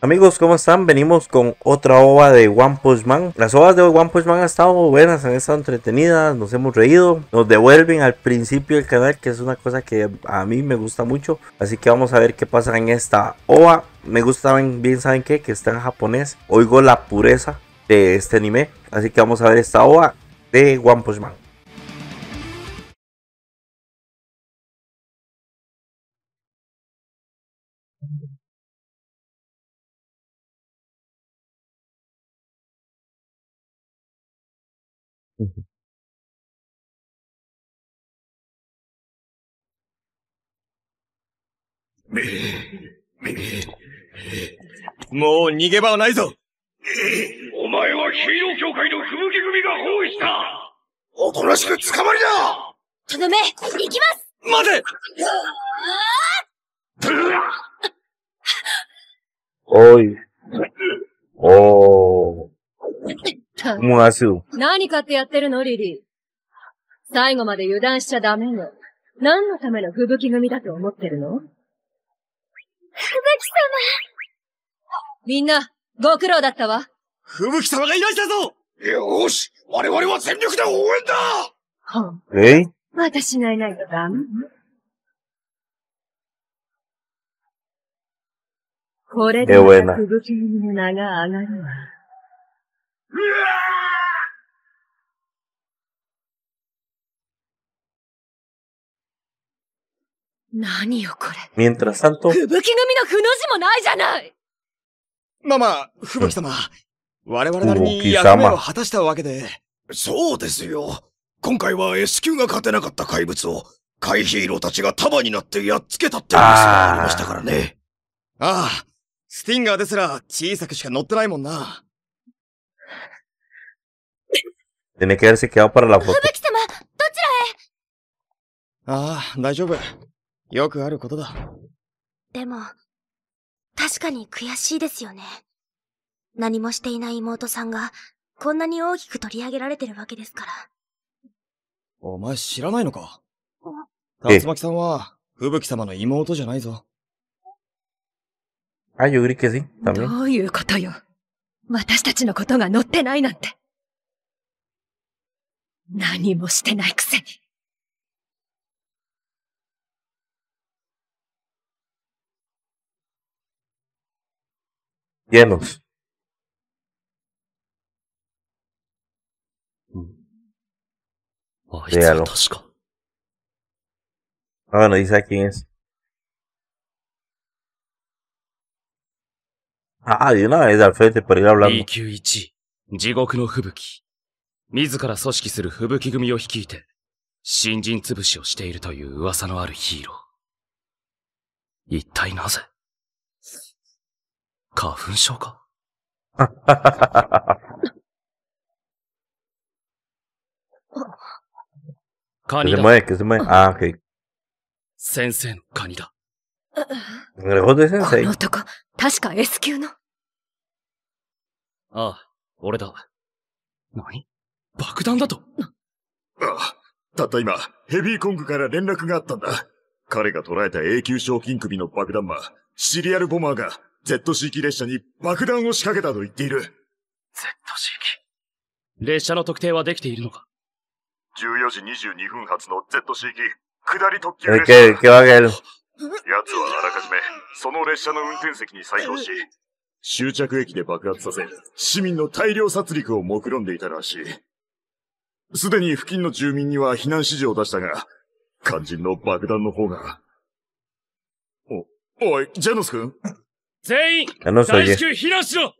Amigos, ¿cómo están? Venimos con otra ova de One Punch Man. Las ovas de One Punch Man han estado buenas, han estado entretenidas, nos hemos reído, nos devuelven al principio del canal, que es una cosa que a mí me gusta mucho. Así que vamos a ver qué pasa en esta ova. Me gusta bien, ¿saben qué? Que está en japonés. Oigo la pureza de este anime. Así que vamos a ver esta ova de One Punch Man. もう逃げ場はないぞお前はヒーロー協会の吹雪組が包囲したおとなしく捕まりだ頼め行きます待ておい。思わせよう。何買ってやってるの、リリー。最後まで油断しちゃダメよ。何のための吹雪組だと思ってるの吹雪様みんな、ご苦労だったわ。吹雪様がいらしだぞよし我々は全力で応援だはえ私がいないとダメ。これで吹雪組の名が上がるわ。何よこれ。Mientras t a 吹雪組のふの字もないじゃないまま、吹雪様。我々なりに役目を果たしたわけで。そうですよ。今回は S 級が勝てなかった怪物を、怪ヒーローたちが束になってやっつけたって話がありましたからね。ああ、スティンガーですら小さくしか乗ってないもんな。Tiene que haberse quedado para la foto. ああ、大丈夫。よくあることだ。でも、確かに悔しいですよね。何もしていない妹さんが、こんなに大きく取り上げられてるわけですから。お前知らないのか竜巻さんは、吹雪様の妹じゃないぞ。あ、よりけメ。どういうことよ。私たちのことが載ってないなんて。何もしてないくせに。ゲーム。あいつは確か。Ah, bueno, dice a quién es. Ah, de una vez al frente para ir hablando. 地獄の吹雪。自ら組織する吹雪組を率いて、新人潰しをしているという噂のあるヒーロー。一体なぜ花粉症か カニだ。Se m u ok. 先生のカニだ。なるほど、o r この男、確か S 級の。ああ、俺だ。何爆弾だとああ、たった今、ヘビーコングから連絡があったんだ。彼が捉えた永久賞金首の爆弾魔、シリアルボマーが ZC 域列車に爆弾を仕掛けたと言っている。ZC 域列車の特定はできているのか ?14 時22分発の ZC 機、下り特急列車。いける、けわける。奴はあらかじめ、その列車の運転席に採用し、終着駅で爆発させ、市民の大量殺戮を目論んでいたらしい。すでに付近の住民には避難指示を出したが、肝心の爆弾の方が。お、おい、ジェノス君全員、大至急避難しろ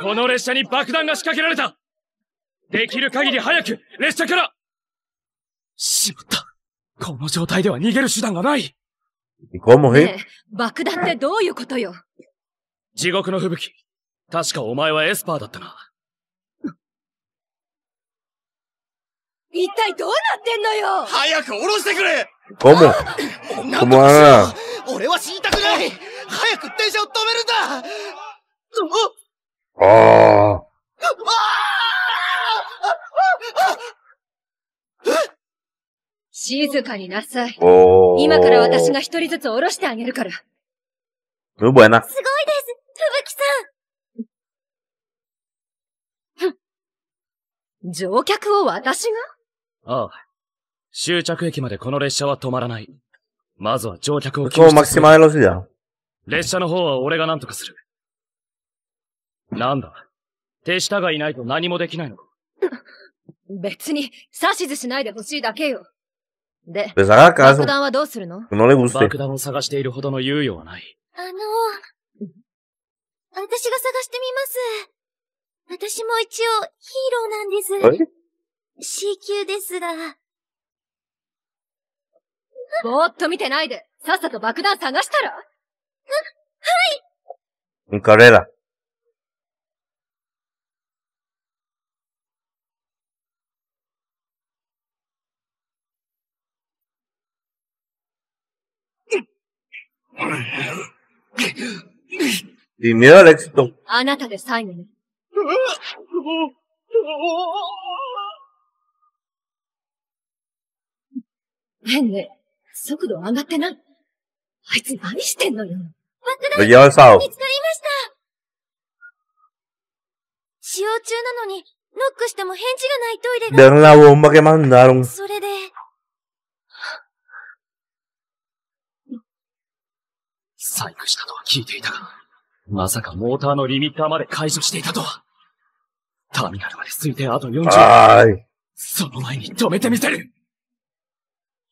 この列車に爆弾が仕掛けられたできる限り早く、列車からしまった。この状態では逃げる手段がない。こねえ、爆弾ってどういうことよ地獄の吹雪。確かお前はエスパーだったな。一体どうなってんのよ早く下ろしてくれ ¿Cómo? o c ó 俺は死にたくない早く電車を止めるんだああああ静かになさい。今から私が一人ずつ下ろしてあげるから。う u y b すごいです、吹きさん。乗客を私がああ。終着駅までこの列車は止まらない。まずは乗客を救出する。列車の方は俺が何とかする。なんだ手下がいないと何もできないのか別に指図しないでほしいだけよ。で、爆弾はどうするの爆弾を探しているほどの猶予はない。あの、私が探してみます。私も一応ヒーローなんです。C 級ですが。ぼーっと見てないで、さっさと爆弾探したらは、はい彼ら。c a b r レ r a あなたで最後に。変ね。速度上がってない。あいつ何してんのよ。爆弾見つかりました使用中なのに、ノックしても返事がないトイレが。でら bomba que m それで。細工したとは聞いていたが、まさかモーターのリミッターまで解除していたとは。ターミナルまで推定あと40。その前に止めてみせる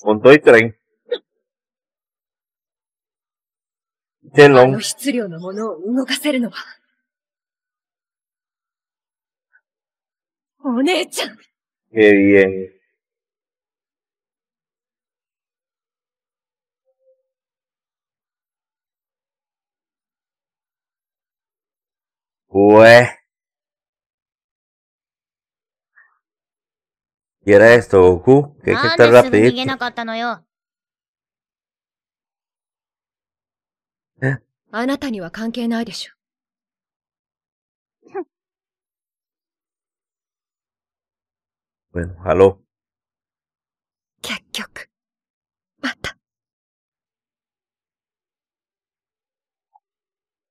本当いったらいい。天の質お姉ちゃん。いえいえ。喂。Y era esto, Goku, ¿Qué tal esto ¿Qué? aló.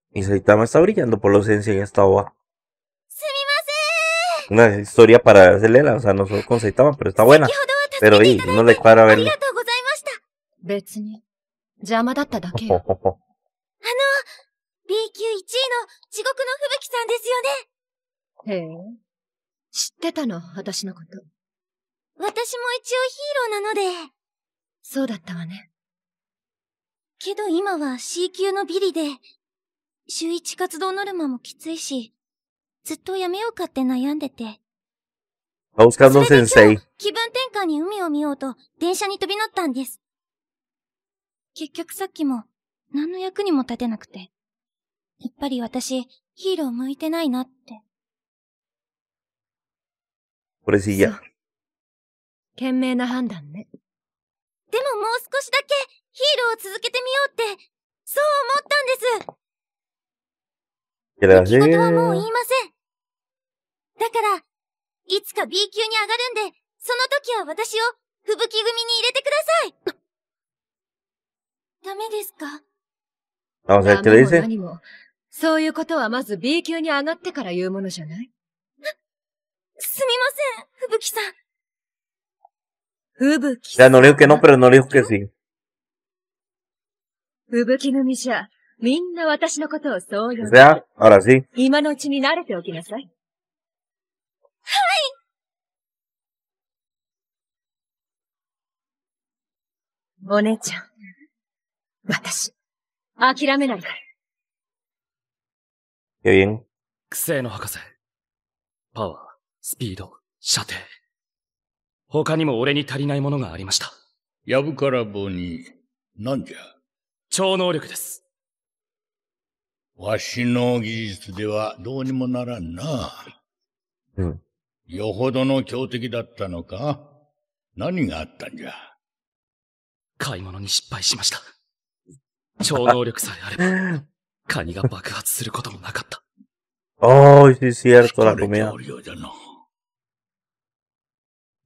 ¿Y Saitama está brillando por la ausencia en esta Una historia para Lela, o sea, no solo con Saitama, pero está buena. Pero y no le cuadra v e r l 別に邪魔だっただけあの、B 級1位の地獄の吹雪さんですよね。へえ。知ってたの、私のこと。私も一応ヒーローなので。そうだったわね。けど今は C 級のビリで、週一活動ノルマもきついし、ずっとやめようかって悩んでて。e s t 先生。気分転換に海を見ようと電車に飛び乗ったんです。結局さっきも何の役にも立てなくて。やっぱり私、ヒーロー向いてないなって。これしや。賢明な判断ね。でももう少しだけヒーローを続けてみようって、そう思ったんです。出来事はもう言いません。だから、いつか B 級に上がるんで、その時は私を吹雪組に入れてください。ダメですか Vamos そういうことはまず B 級に上がってから言うものじゃないすみません、ふぶきさん。ふぶきさん。no le dijo que no, p e r ふぶき組じゃ、みんな私のことをそう呼う。じゃ、ああら h 今のうちに慣れておきなさい。お姉ちゃん。私、諦めないから。韻。影。癖の博士。パワー、スピード、射程。他にも俺に足りないものがありました。やぶから棒に、なんじゃ超能力です。わしの技術ではどうにもならんな。うん。よほどの強敵だったのか何があったんじゃ Ay, sí, cierto, la comida.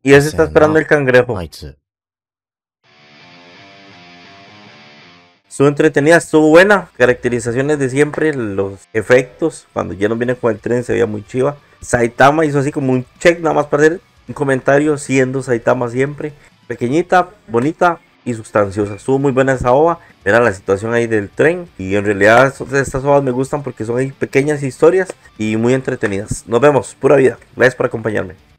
Y ese está esperando el cangrejo. Su entretenida estuvo buena, caracterizaciones de siempre, los efectos, cuando ya no viene con el tren se veía muy chiva. Saitama hizo así como un check nada más para hacer un comentario siendo Saitama siempre. Pequeñita, bonita, y sustanciosa. Estuvo muy buena esa ova. Era la situación ahí del tren. Y en realidad estas ovas me gustan porque son ahí pequeñas historias y muy entretenidas. Nos vemos, pura vida. Gracias por acompañarme.